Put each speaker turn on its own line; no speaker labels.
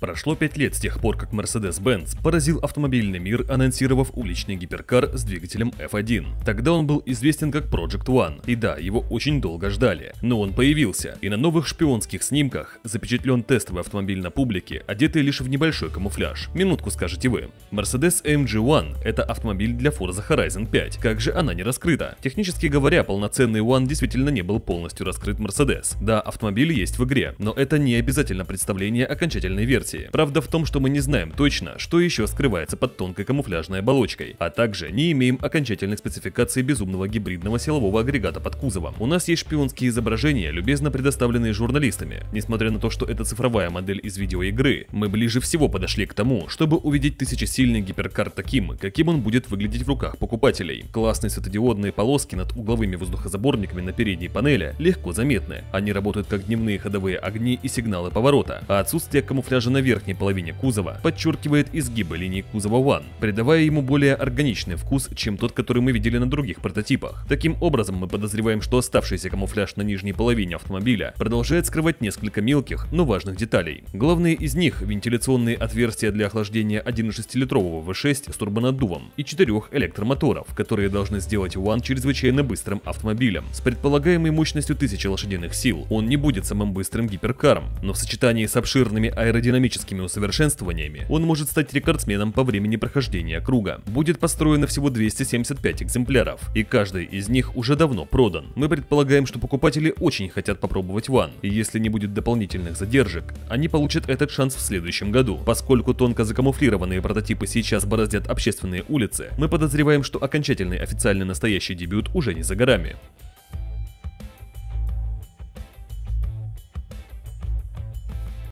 Прошло пять лет с тех пор, как Mercedes-Benz поразил автомобильный мир, анонсировав уличный гиперкар с двигателем F1. Тогда он был известен как Project One, и да, его очень долго ждали. Но он появился, и на новых шпионских снимках запечатлен тестовый автомобиль на публике, одетый лишь в небольшой камуфляж. Минутку скажете вы. Mercedes AMG One – это автомобиль для Forza Horizon 5. Как же она не раскрыта? Технически говоря, полноценный One действительно не был полностью раскрыт Mercedes. Да, автомобиль есть в игре, но это не обязательно представление окончательной версии версии. Правда в том, что мы не знаем точно, что еще скрывается под тонкой камуфляжной оболочкой, а также не имеем окончательных спецификаций безумного гибридного силового агрегата под кузовом. У нас есть шпионские изображения, любезно предоставленные журналистами. Несмотря на то, что это цифровая модель из видеоигры, мы ближе всего подошли к тому, чтобы увидеть тысячесильный гиперкар таким, каким он будет выглядеть в руках покупателей. Классные светодиодные полоски над угловыми воздухозаборниками на передней панели легко заметны. Они работают как дневные ходовые огни и сигналы поворота, а отсутствие камуфляжа на верхней половине кузова подчеркивает изгибы линии кузова One, придавая ему более органичный вкус, чем тот, который мы видели на других прототипах. Таким образом, мы подозреваем, что оставшийся камуфляж на нижней половине автомобиля продолжает скрывать несколько мелких, но важных деталей. Главные из них – вентиляционные отверстия для охлаждения 1,6-литрового V6 с турбонаддувом и четырех электромоторов, которые должны сделать One чрезвычайно быстрым автомобилем. С предполагаемой мощностью 1000 лошадиных сил он не будет самым быстрым гиперкаром, но в сочетании с обширными аэродинамическими экономическими усовершенствованиями, он может стать рекордсменом по времени прохождения круга. Будет построено всего 275 экземпляров, и каждый из них уже давно продан. Мы предполагаем, что покупатели очень хотят попробовать Ван, и если не будет дополнительных задержек, они получат этот шанс в следующем году. Поскольку тонко закамуфлированные прототипы сейчас бороздят общественные улицы, мы подозреваем, что окончательный официальный настоящий дебют уже не за горами.